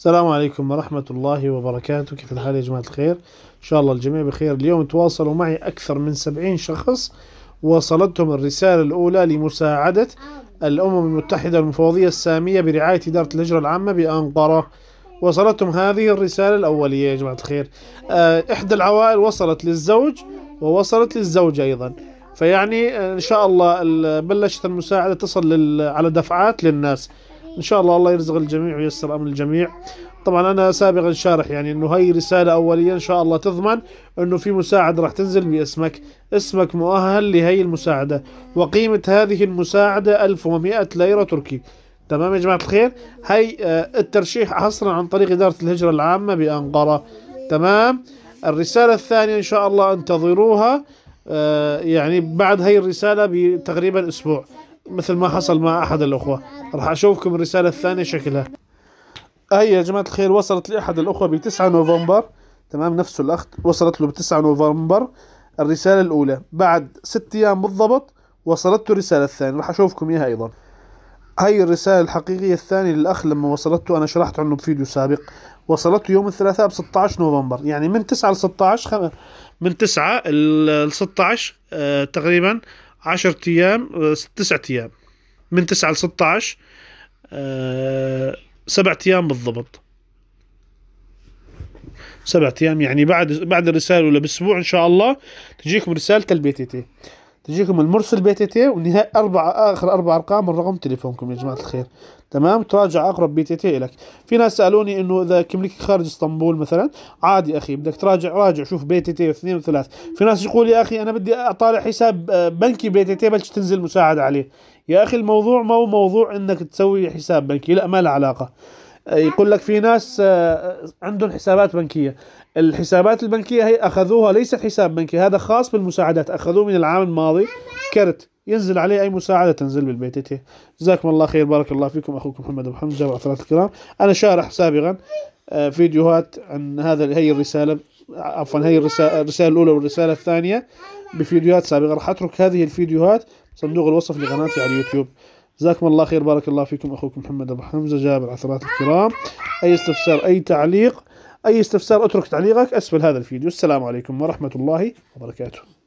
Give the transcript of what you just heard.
السلام عليكم ورحمة الله وبركاته كيف الحال يا جماعة الخير إن شاء الله الجميع بخير اليوم تواصلوا معي أكثر من سبعين شخص وصلتهم الرسالة الأولى لمساعدة الأمم المتحدة المفوضية السامية برعاية إدارة الهجرة العامة بأنقرة وصلتهم هذه الرسالة الأولية يا جماعة الخير آه، إحدى العوائل وصلت للزوج ووصلت للزوجة أيضا فيعني إن شاء الله بلشت المساعدة تصل على دفعات للناس إن شاء الله الله يرزق الجميع وييسر أمر الجميع طبعا أنا سابقا شارح يعني أنه هاي رسالة أولية إن شاء الله تضمن أنه في مساعدة راح تنزل باسمك اسمك مؤهل لهي المساعدة وقيمة هذه المساعدة 1100 ليرة تركي تمام يا جماعة الخير هاي آه، الترشيح حصرا عن طريق إدارة الهجرة العامة بأنقرة تمام الرسالة الثانية إن شاء الله انتظروها آه، يعني بعد هاي الرسالة بتقريبا أسبوع مثل ما حصل مع أحد الأخوة راح أشوفكم الرسالة الثانية شكلها هي يا جماعة الخير وصلت لأحد الأخوة ب 9 نوفمبر تمام نفسه الأخت وصلت له ب 9 نوفمبر الرسالة الأولى بعد ست أيام بالضبط وصلته الرسالة الثانية راح أشوفكم إياها أيضا هاي الرسالة الحقيقية الثانية للأخ لما وصلته أنا شرحت عنه بفيديو سابق وصلته يوم الثلاثاء ب 16 نوفمبر يعني من 9 ل 16 خم... من 9 ل 16 آه تقريبا 10 ايام 9 آه، ايام من 9 ل 16 7 آه، ايام بالضبط 7 ايام يعني بعد بعد الرساله ولا باسبوع ان شاء الله تجيكم رساله البي تي تي تجيكم المرسل بي تي تي ونهاية أربعة آخر أربع أرقام من رقم تليفونكم يا جماعة الخير تمام تراجع أقرب بي تي تي لك في ناس سألوني إنه إذا كملك خارج اسطنبول مثلا عادي أخي بدك تراجع راجع شوف بي تي تي واثنين وثلاث في ناس يقول يا أخي أنا بدي أطالع حساب آه، بنكي بي تي تي بلش تنزل مساعدة عليه يا أخي الموضوع ما هو موضوع إنك تسوي حساب بنكي لا ما له علاقة آه، يقول لك في ناس آه، آه، عندهم حسابات بنكية الحسابات البنكية هي أخذوها ليست حساب بنكي هذا خاص بالمساعدات أخذوه من العام الماضي كرت ينزل عليه أي مساعدة تنزل بالبيت إيه. جزاكم الله خير بارك الله فيكم أخوكم محمد أبو حمزة وعثرات الكرام أنا شارح سابقا فيديوهات عن هذا هي الرسالة عفوا هي الرسالة, الرسالة الأولى والرسالة الثانية بفيديوهات سابقة راح أترك هذه الفيديوهات صندوق الوصف لقناتي على اليوتيوب جزاكم الله خير بارك الله فيكم أخوكم محمد أبو حمزة جابر العثرات الكرام أي استفسار أي تعليق أي استفسار اترك تعليقك أسفل هذا الفيديو السلام عليكم ورحمة الله وبركاته